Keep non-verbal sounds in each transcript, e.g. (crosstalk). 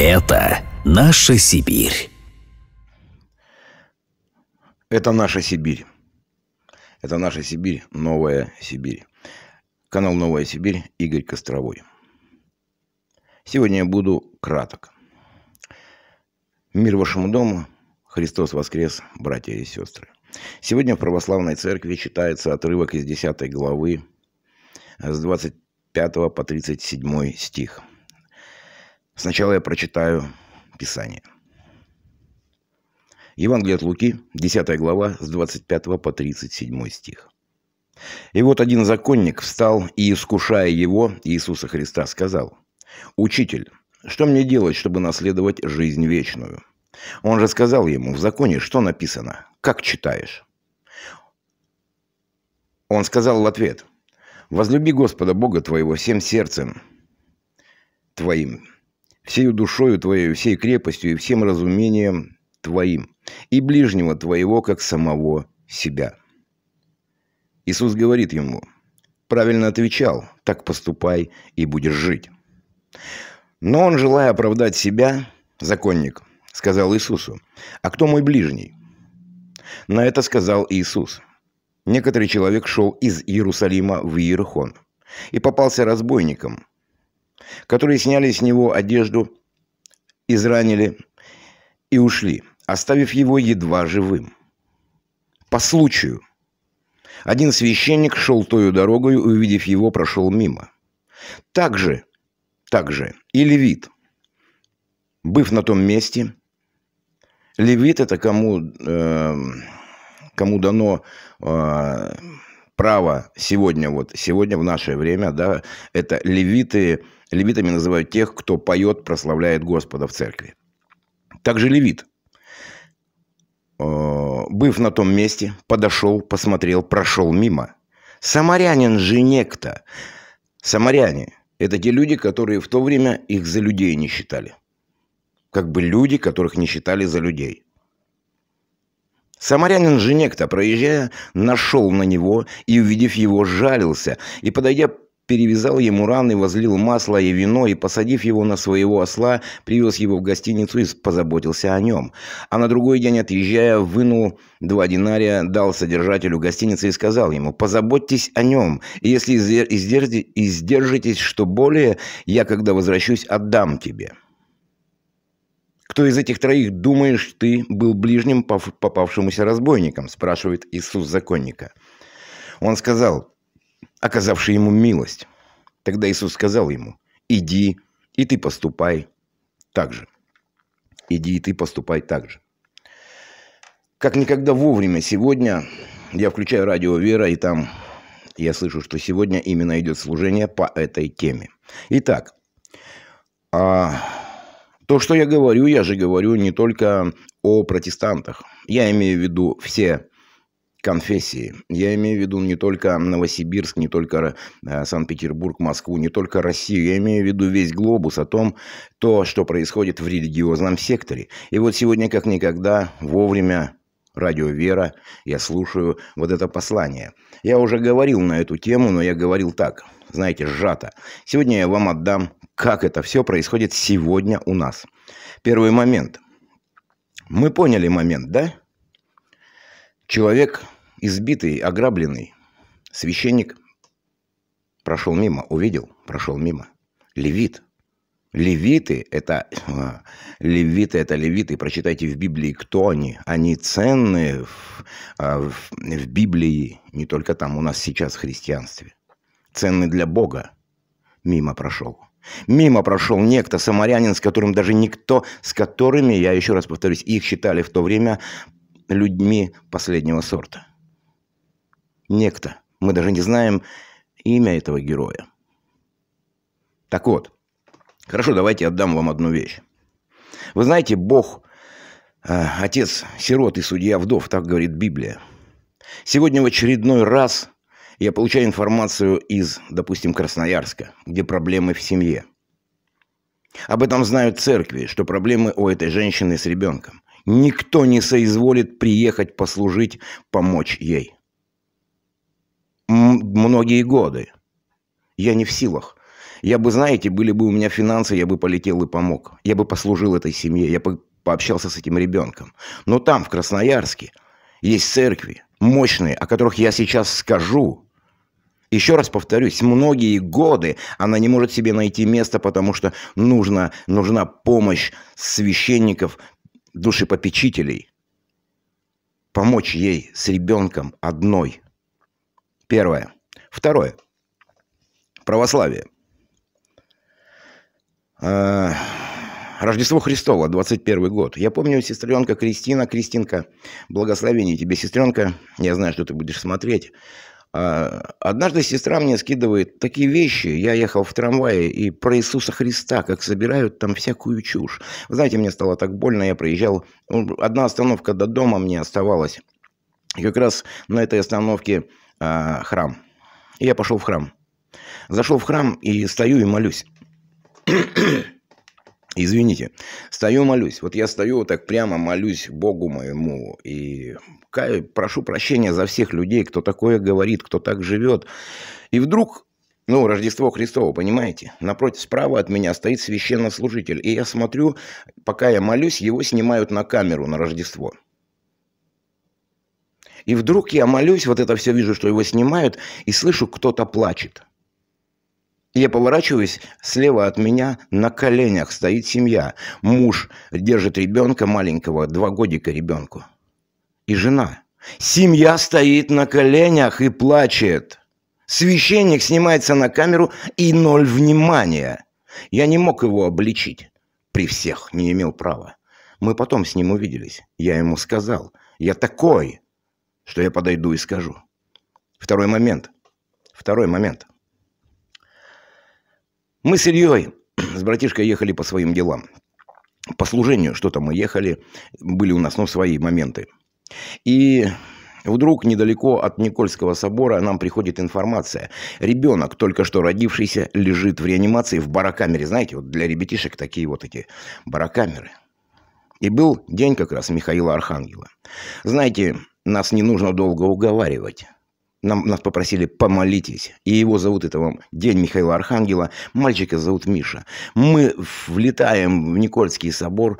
Это наша Сибирь. Это наша Сибирь. Это наша Сибирь, Новая Сибирь. Канал Новая Сибирь, Игорь Костровой. Сегодня я буду краток. Мир вашему дому, Христос воскрес, братья и сестры. Сегодня в православной церкви читается отрывок из 10 главы с 25 по 37 стих. Сначала я прочитаю Писание. Евангелие от Луки, 10 глава, с 25 по 37 стих. «И вот один законник встал и, искушая его, Иисуса Христа, сказал, «Учитель, что мне делать, чтобы наследовать жизнь вечную?» Он же сказал ему, «В законе что написано? Как читаешь?» Он сказал в ответ, «Возлюби Господа Бога твоего всем сердцем твоим, всею душою твоей, всей крепостью и всем разумением твоим, и ближнего твоего, как самого себя». Иисус говорит ему, «Правильно отвечал, так поступай и будешь жить». Но он, желая оправдать себя, законник, сказал Иисусу, «А кто мой ближний?» На это сказал Иисус. Некоторый человек шел из Иерусалима в Иерихон и попался разбойником – которые сняли с него одежду, изранили и ушли, оставив его едва живым. По случаю. Один священник шел тою дорогой, увидев его, прошел мимо. Так же, так же и левит. Быв на том месте, левит – это кому, э, кому дано э, право сегодня, вот сегодня в наше время, да, это левиты – Левитами называют тех, кто поет, прославляет Господа в церкви. Также левит, э, быв на том месте, подошел, посмотрел, прошел мимо. Самарянин же некто. Самаряне – это те люди, которые в то время их за людей не считали. Как бы люди, которых не считали за людей – Самарянин же некто, проезжая, нашел на него и, увидев его, жалился, и, подойдя перевязал ему раны, возлил масло и вино и, посадив его на своего осла, привез его в гостиницу и позаботился о нем. А на другой день, отъезжая, вынул два динария, дал содержателю гостиницы и сказал ему «Позаботьтесь о нем, и если издержитесь, что более, я, когда возвращусь, отдам тебе». «Кто из этих троих, думаешь, ты был ближним попавшемуся разбойником?» спрашивает Иисус законника. Он сказал, оказавший ему милость. Тогда Иисус сказал ему, иди, и ты поступай так же. Иди, и ты поступай так же. Как никогда вовремя сегодня я включаю радио «Вера», и там я слышу, что сегодня именно идет служение по этой теме. Итак, а, то, что я говорю, я же говорю не только о протестантах. Я имею в виду все конфессии. Я имею в виду не только Новосибирск, не только э, Санкт-Петербург, Москву, не только Россию. Я имею в виду весь глобус о том, то, что происходит в религиозном секторе. И вот сегодня, как никогда, вовремя радио «Вера», я слушаю вот это послание. Я уже говорил на эту тему, но я говорил так, знаете, сжато. Сегодня я вам отдам, как это все происходит сегодня у нас. Первый момент. Мы поняли момент, да? Человек избитый, ограбленный. Священник прошел мимо, увидел, прошел мимо. Левит. Левиты – это а, левиты, это левиты. Прочитайте в Библии, кто они. Они ценны в, а, в, в Библии, не только там, у нас сейчас в христианстве. Ценны для Бога. Мимо прошел. Мимо прошел некто, самарянин, с которым даже никто, с которыми, я еще раз повторюсь, их считали в то время людьми последнего сорта. Некто, мы даже не знаем имя этого героя. Так вот, хорошо, давайте отдам вам одну вещь. Вы знаете, Бог, э, отец сирот и судья вдов, так говорит Библия. Сегодня в очередной раз я получаю информацию из, допустим, Красноярска, где проблемы в семье. Об этом знают церкви, что проблемы у этой женщины с ребенком никто не соизволит приехать послужить, помочь ей. М многие годы. Я не в силах. Я бы, знаете, были бы у меня финансы, я бы полетел и помог. Я бы послужил этой семье, я бы пообщался с этим ребенком. Но там, в Красноярске, есть церкви, мощные, о которых я сейчас скажу. Еще раз повторюсь, многие годы она не может себе найти место, потому что нужно, нужна помощь священников, душепопечителей помочь ей с ребенком одной. Первое. Второе. Православие. Э, Рождество Христово, 21 год. Я помню, сестренка Кристина, Кристинка, благословение тебе, сестренка. Я знаю, что ты будешь смотреть. А, однажды сестра мне скидывает такие вещи. Я ехал в трамвае и про Иисуса Христа, как собирают там всякую чушь. Вы знаете, мне стало так больно, я приезжал. Ну, одна остановка до дома мне оставалась. И как раз на этой остановке э, храм. И я пошел в храм. Зашел в храм и стою и молюсь. Извините, стою, молюсь. Вот я стою вот так прямо, молюсь Богу моему и прошу прощения за всех людей, кто такое говорит, кто так живет. И вдруг, ну, Рождество Христово, понимаете? Напротив, справа от меня стоит священнослужитель. И я смотрю, пока я молюсь, его снимают на камеру на Рождество. И вдруг я молюсь, вот это все вижу, что его снимают, и слышу, кто-то плачет. Я поворачиваюсь, слева от меня на коленях стоит семья. Муж держит ребенка маленького, два годика ребенку. И жена. Семья стоит на коленях и плачет. Священник снимается на камеру и ноль внимания. Я не мог его обличить. При всех не имел права. Мы потом с ним увиделись. Я ему сказал, я такой, что я подойду и скажу. Второй момент. Второй момент – мы с Ильей, (clears throat) с братишкой ехали по своим делам. По служению что-то мы ехали, были у нас, ну, свои моменты. И вдруг недалеко от Никольского собора нам приходит информация. Ребенок, только что родившийся, лежит в реанимации в барокамере. Знаете, вот для ребятишек такие вот эти барокамеры. И был день как раз Михаила Архангела. Знаете, нас не нужно долго уговаривать нам, нас попросили помолитесь. И его зовут, этого День Михаила Архангела, мальчика зовут Миша. Мы влетаем в Никольский собор,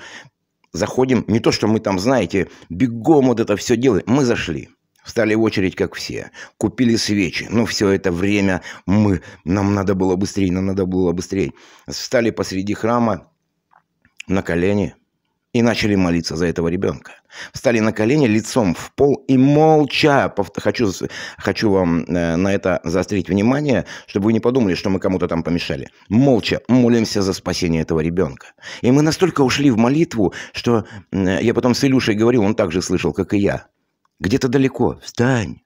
заходим, не то, что мы там, знаете, бегом вот это все делаем, мы зашли. Встали в очередь, как все. Купили свечи. Но ну, все это время мы... Нам надо было быстрее, нам надо было быстрее. Встали посреди храма на колени, и начали молиться за этого ребенка. Встали на колени лицом в пол и молча, хочу, хочу вам э, на это заострить внимание, чтобы вы не подумали, что мы кому-то там помешали. Молча молимся за спасение этого ребенка. И мы настолько ушли в молитву, что э, я потом с Илюшей говорил, он также слышал, как и я. Где-то далеко. Встань,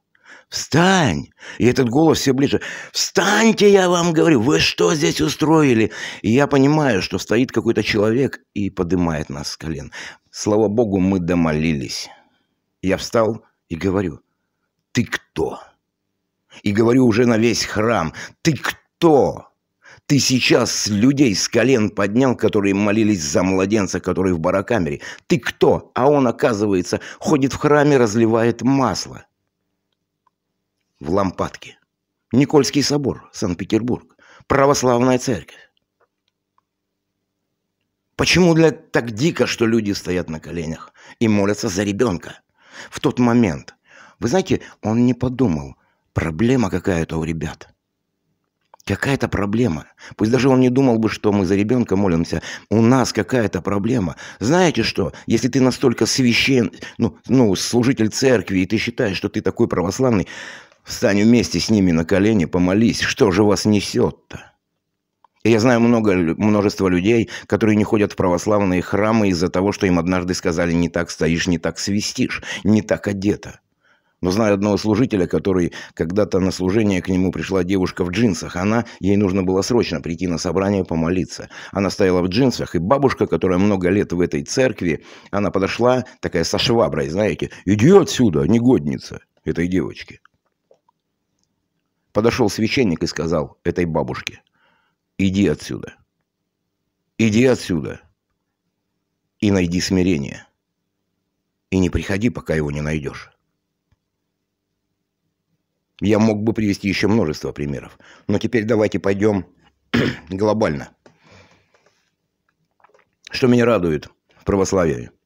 Встань! И этот голос все ближе. Встаньте, я вам говорю, вы что здесь устроили? И я понимаю, что стоит какой-то человек и поднимает нас с колен. Слава Богу, мы домолились. Я встал и говорю, ты кто? И говорю уже на весь храм, ты кто? Ты сейчас людей с колен поднял, которые молились за младенца, который в барокамере. Ты кто? А он, оказывается, ходит в храме, разливает масло в Лампадке. Никольский собор, Санкт-Петербург. Православная церковь. Почему для так дико, что люди стоят на коленях и молятся за ребенка? В тот момент. Вы знаете, он не подумал, проблема какая-то у ребят. Какая-то проблема. Пусть даже он не думал бы, что мы за ребенка молимся. У нас какая-то проблема. Знаете что? Если ты настолько священ, ну, ну, служитель церкви, и ты считаешь, что ты такой православный, Встань вместе с ними на колени, помолись, что же вас несет-то? Я знаю много, множество людей, которые не ходят в православные храмы из-за того, что им однажды сказали «не так стоишь, не так свистишь, не так одета». Но знаю одного служителя, который когда-то на служение к нему пришла девушка в джинсах. Она, ей нужно было срочно прийти на собрание помолиться. Она стояла в джинсах, и бабушка, которая много лет в этой церкви, она подошла, такая со шваброй, знаете, «Иди отсюда, негодница этой девочки». Подошел священник и сказал этой бабушке, иди отсюда, иди отсюда и найди смирение. И не приходи, пока его не найдешь. Я мог бы привести еще множество примеров, но теперь давайте пойдем (clears throat) глобально. Что меня радует в православии –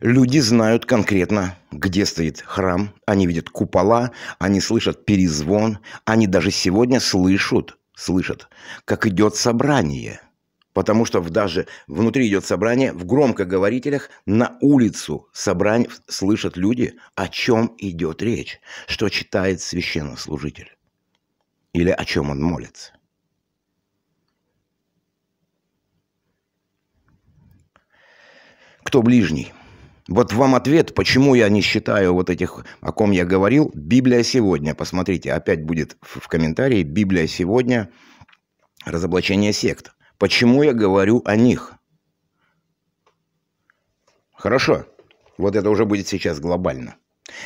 Люди знают конкретно, где стоит храм, они видят купола, они слышат перезвон, они даже сегодня слышат, слышат, как идет собрание. Потому что даже внутри идет собрание, в громкоговорителях на улицу собрание слышат люди, о чем идет речь, что читает священнослужитель или о чем он молится. Кто ближний? Вот вам ответ, почему я не считаю вот этих, о ком я говорил, Библия сегодня. Посмотрите, опять будет в комментарии Библия сегодня, разоблачение сект. Почему я говорю о них? Хорошо, вот это уже будет сейчас глобально.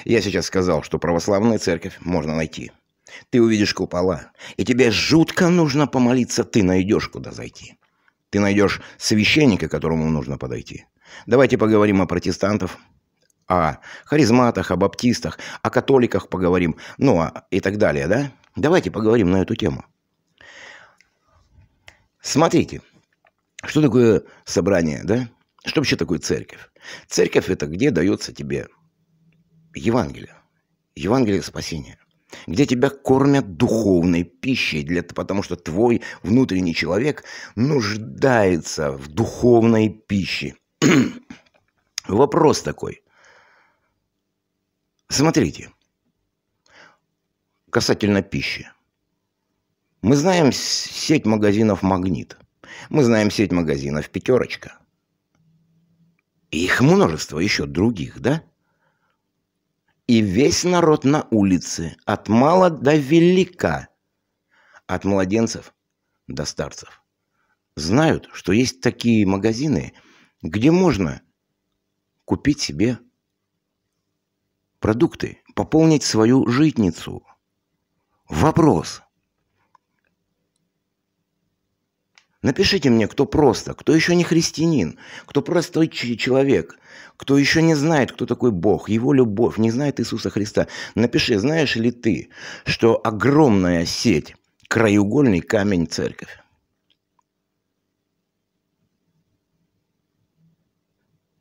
Я сейчас сказал, что православную церковь можно найти. Ты увидишь купола, и тебе жутко нужно помолиться, ты найдешь, куда зайти. Ты найдешь священника, которому нужно подойти – Давайте поговорим о протестантах, о харизматах, о баптистах, о католиках поговорим, ну а, и так далее, да? Давайте поговорим на эту тему. Смотрите, что такое собрание, да? Что вообще такое церковь? Церковь – это где дается тебе Евангелие, Евангелие спасения, где тебя кормят духовной пищей, для, потому что твой внутренний человек нуждается в духовной пище. (clears throat) вопрос такой. Смотрите, касательно пищи. Мы знаем сеть магазинов «Магнит». Мы знаем сеть магазинов «Пятерочка». И их множество еще других, да? И весь народ на улице, от мала до велика, от младенцев до старцев, знают, что есть такие магазины – где можно купить себе продукты, пополнить свою житницу. Вопрос. Напишите мне, кто просто, кто еще не христианин, кто простой человек, кто еще не знает, кто такой Бог, его любовь, не знает Иисуса Христа. Напиши, знаешь ли ты, что огромная сеть, краеугольный камень церковь.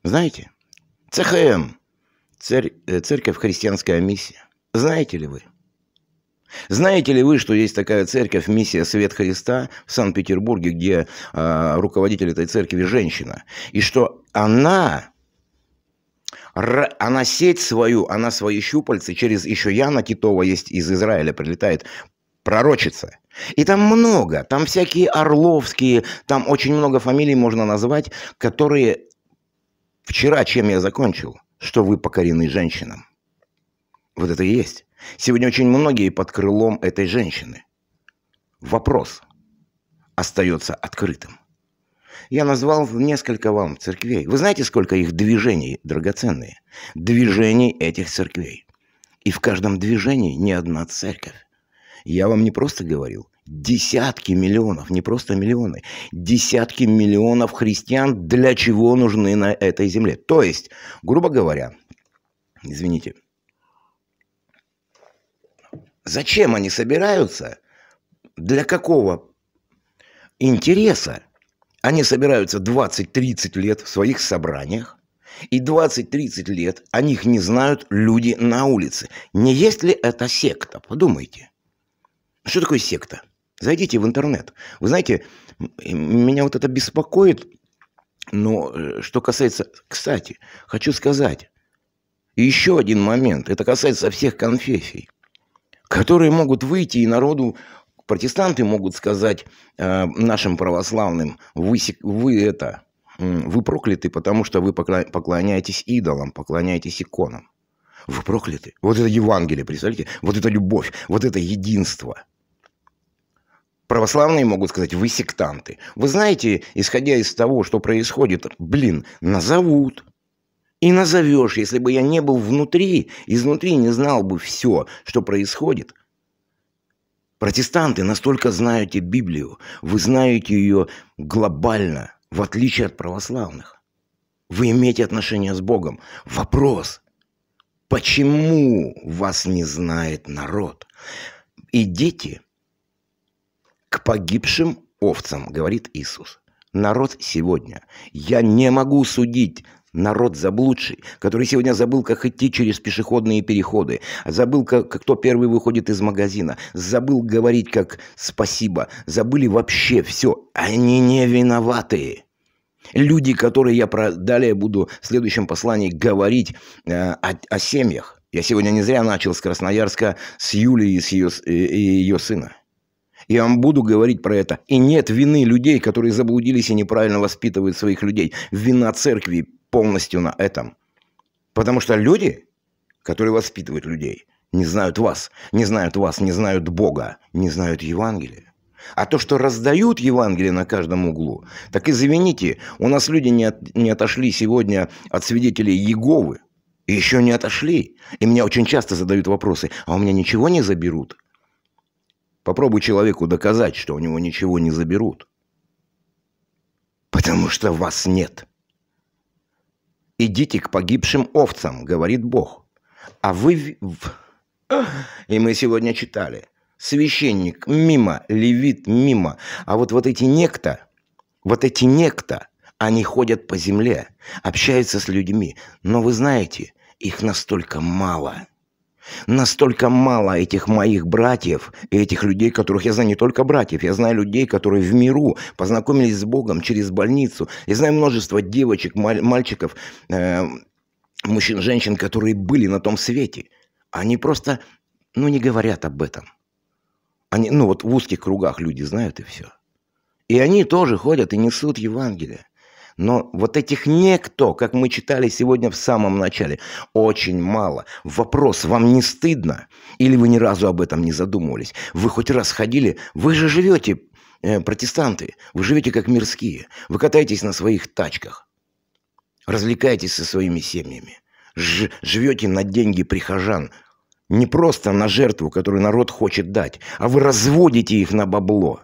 Знаете? ЦХМ. Цер... Э, церковь Христианская Миссия. Знаете ли вы? Знаете ли вы, что есть такая церковь «Миссия Свет Христа» в Санкт-Петербурге, где э, руководитель этой церкви женщина? И что она, р, она сеть свою, она свои щупальцы через еще Яна Титова есть из Израиля, прилетает пророчица. И там много, там всякие Орловские, там очень много фамилий можно назвать, которые Вчера чем я закончил? Что вы покорены женщинам. Вот это и есть. Сегодня очень многие под крылом этой женщины. Вопрос остается открытым. Я назвал несколько вам церквей. Вы знаете, сколько их движений драгоценные? Движений этих церквей. И в каждом движении не одна церковь. Я вам не просто говорил. Десятки миллионов, не просто миллионы, десятки миллионов христиан, для чего нужны на этой земле. То есть, грубо говоря, извините, зачем они собираются, для какого интереса они собираются 20-30 лет в своих собраниях, и 20-30 лет о них не знают люди на улице. Не есть ли это секта? Подумайте. Что такое секта? Зайдите в интернет. Вы знаете, меня вот это беспокоит, но э, что касается... Кстати, хочу сказать, еще один момент, это касается всех конфессий, которые могут выйти и народу протестанты могут сказать э, нашим православным, вы, вы это, вы прокляты, потому что вы поклоняетесь идолам, поклоняетесь иконам. Вы прокляты. Вот это Евангелие, представляете? Вот это любовь, вот это единство – православные могут сказать, вы сектанты. Вы знаете, исходя из того, что происходит, блин, назовут. И назовешь, если бы я не был внутри, изнутри не знал бы все, что происходит. Протестанты настолько знаете Библию, вы знаете ее глобально, в отличие от православных. Вы имеете отношение с Богом. Вопрос, почему вас не знает народ? И дети – к погибшим овцам, говорит Иисус. Народ сегодня. Я не могу судить народ заблудший, который сегодня забыл, как идти через пешеходные переходы, забыл, как, кто первый выходит из магазина, забыл говорить как «спасибо», забыли вообще все. Они не виноваты. Люди, которые я про, далее буду в следующем послании говорить э, о, о семьях. Я сегодня не зря начал с Красноярска, с Юлии и с ее, и ее сына. Я вам буду говорить про это. И нет вины людей, которые заблудились и неправильно воспитывают своих людей. Вина церкви полностью на этом. Потому что люди, которые воспитывают людей, не знают вас, не знают вас, не знают Бога, не знают Евангелия. А то, что раздают Евангелие на каждом углу, так извините, у нас люди не, от, не отошли сегодня от свидетелей Еговы. И еще не отошли. И меня очень часто задают вопросы, а у меня ничего не заберут? Попробуй человеку доказать, что у него ничего не заберут. Потому что вас нет. Идите к погибшим овцам, говорит Бог. А вы... И мы сегодня читали. Священник мимо, левит мимо. А вот вот эти некто, вот эти некто, они ходят по земле, общаются с людьми. Но вы знаете, их настолько мало – Настолько мало этих моих братьев и этих людей, которых я знаю не только братьев, я знаю людей, которые в миру познакомились с Богом через больницу. Я знаю множество девочек, мальчиков, э, мужчин, женщин, которые были на том свете. Они просто, ну, не говорят об этом. Они, ну, вот в узких кругах люди знают и все. И они тоже ходят и несут Евангелие. Но вот этих некто, как мы читали сегодня в самом начале, очень мало. Вопрос, вам не стыдно? Или вы ни разу об этом не задумывались? Вы хоть раз ходили? Вы же живете, э, протестанты, вы живете как мирские. Вы катаетесь на своих тачках, развлекаетесь со своими семьями, ж- живете на деньги прихожан, не просто на жертву, которую народ хочет дать, а вы разводите их на бабло.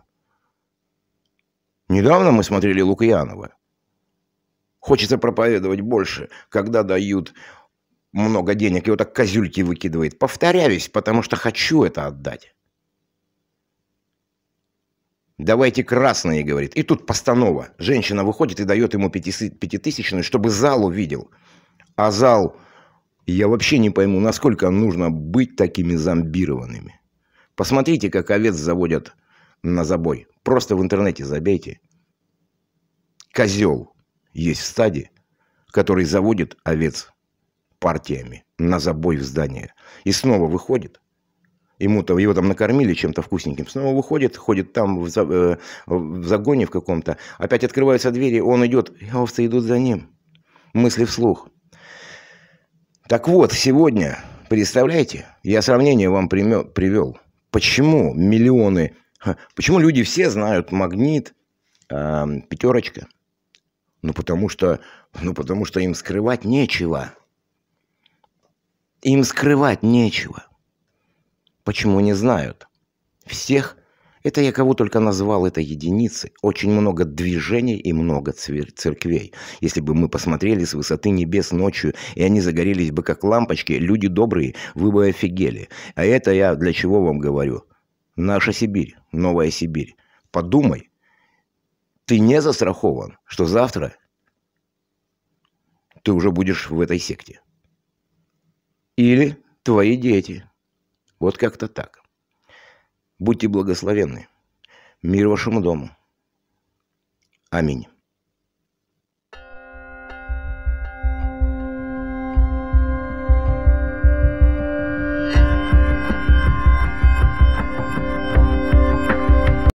Недавно мы смотрели Лукьянова. Хочется проповедовать больше, когда дают много денег, и вот так козюльки выкидывает. Повторяюсь, потому что хочу это отдать. Давайте красные, говорит. И тут постанова. Женщина выходит и дает ему пятитысячную, чтобы зал увидел. А зал, я вообще не пойму, насколько нужно быть такими зомбированными. Посмотрите, как овец заводят на забой. Просто в интернете забейте. Козел есть стади, который заводит овец партиями на забой в здание. И снова выходит, ему там его там накормили чем-то вкусненьким, снова выходит, ходит там в, за, э, в загоне в каком-то, опять открываются двери, он идет, и овцы идут за ним. Мысли вслух. Так вот, сегодня, представляете, я сравнение вам примё, привел. Почему миллионы, почему люди все знают магнит, э, эм, пятерочка – ну потому что, ну потому что им скрывать нечего. Им скрывать нечего. Почему не знают? Всех, это я кого только назвал, это единицы. Очень много движений и много церквей. Если бы мы посмотрели с высоты небес ночью, и они загорелись бы как лампочки, люди добрые, вы бы офигели. А это я для чего вам говорю? Наша Сибирь, Новая Сибирь. Подумай, ты не застрахован, что завтра ты уже будешь в этой секте. Или твои дети. Вот как-то так. Будьте благословенны. Мир вашему дому. Аминь.